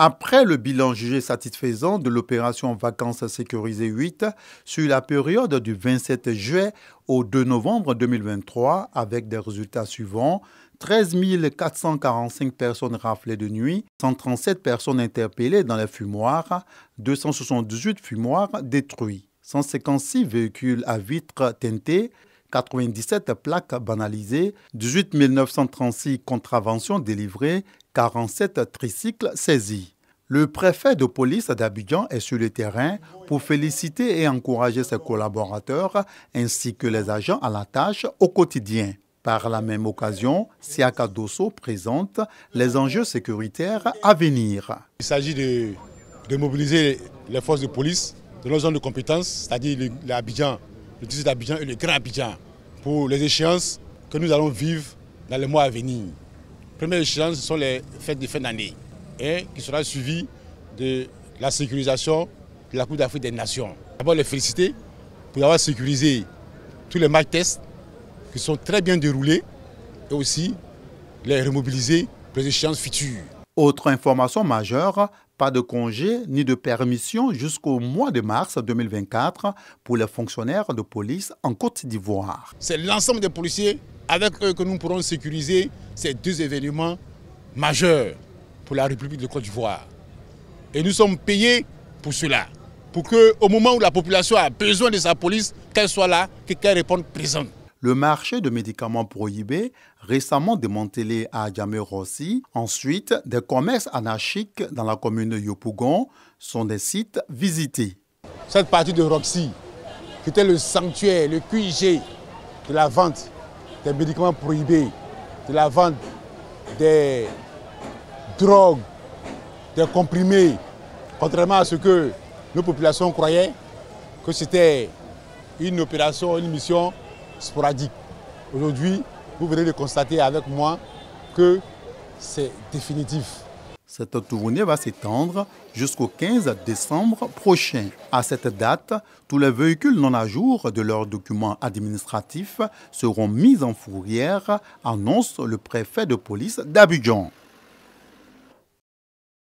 Après le bilan jugé satisfaisant de l'opération Vacances sécurisées 8 sur la période du 27 juillet au 2 novembre 2023 avec des résultats suivants 13 445 personnes raflées de nuit, 137 personnes interpellées dans les fumoirs, 278 fumoirs détruits, 156 véhicules à vitres teintées, 97 plaques banalisées, 18 936 contraventions délivrées, 47 tricycles saisis. Le préfet de police d'Abidjan est sur le terrain pour féliciter et encourager ses collaborateurs ainsi que les agents à la tâche au quotidien. Par la même occasion, Siaka Dosso présente les enjeux sécuritaires à venir. Il s'agit de, mobiliser les forces de police de nos zones de compétence, c'est-à-dire l'Abidjan le district d'Abidjan et le Grand Abidjan pour les échéances que nous allons vivre dans les mois à venir. première échéance, ce sont les fêtes de fin d'année et hein, qui sera suivie de la sécurisation de la Coupe d'Afrique des Nations. D'abord, les féliciter pour avoir sécurisé tous les matchs tests qui sont très bien déroulés et aussi les remobiliser pour les échéances futures. Autre information majeure, pas de congé ni de permission jusqu'au mois de mars 2024 pour les fonctionnaires de police en Côte d'Ivoire. C'est l'ensemble des policiers avec eux que nous pourrons sécuriser ces deux événements majeurs pour la République de Côte d'Ivoire. Et nous sommes payés pour cela, pour qu'au moment où la population a besoin de sa police, qu'elle soit là, qu'elle réponde présente. Le marché de médicaments prohibés, récemment démantelé à djamé rossi ensuite des commerces anarchiques dans la commune de Yopougon sont des sites visités. Cette partie de Roxy, qui était le sanctuaire, le QG de la vente des médicaments prohibés, de la vente des drogues, des comprimés, contrairement à ce que nos populations croyaient que c'était une opération, une mission sporadique. Aujourd'hui, vous venez de constater avec moi que c'est définitif. Cette tournée va s'étendre jusqu'au 15 décembre prochain. À cette date, tous les véhicules non à jour de leurs documents administratifs seront mis en fourrière, annonce le préfet de police d'Abidjan.